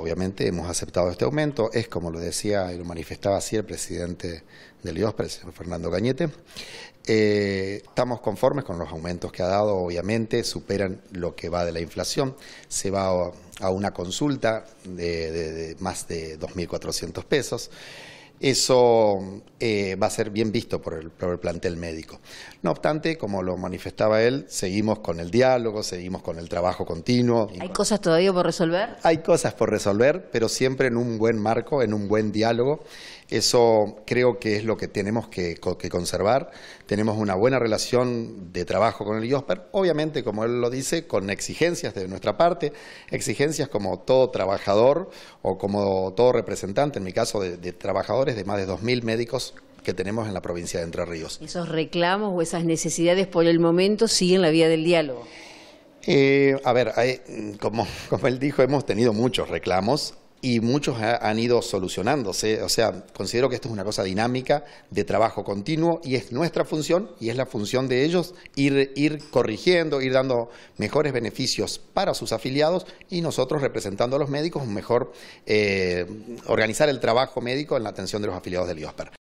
Obviamente hemos aceptado este aumento, es como lo decía y lo manifestaba así el presidente del IOSPRE, el señor Fernando Gañete. Eh, estamos conformes con los aumentos que ha dado, obviamente superan lo que va de la inflación. Se va a, una consulta de, de más de 2.400 pesos. Eso eh, va a ser bien visto por el, plantel médico. No obstante, como lo manifestaba él, seguimos con el diálogo, seguimos con el trabajo continuo. ¿Hay cosas todavía por resolver? Hay cosas por resolver, pero siempre en un buen marco, en un buen diálogo. Eso creo que es lo que tenemos que, conservar. Tenemos una buena relación de trabajo con el IOSPER, obviamente, como él lo dice, con exigencias de nuestra parte, exigencias como todo trabajador o como todo representante, en mi caso de trabajadores de más de 2.000 médicos que tenemos en la provincia de Entre Ríos. ¿Esos reclamos o esas necesidades por el momento siguen la vía del diálogo? Eh, a ver, como, como él dijo, hemos tenido muchos reclamos y muchos han ido solucionándose. O sea, considero que esto es una cosa dinámica, de trabajo continuo, y es nuestra función y es la función de ellos ir, ir corrigiendo, ir dando mejores beneficios para sus afiliados y nosotros representando a los médicos, mejor eh, organizar el trabajo médico en la atención de los afiliados del IOSPER.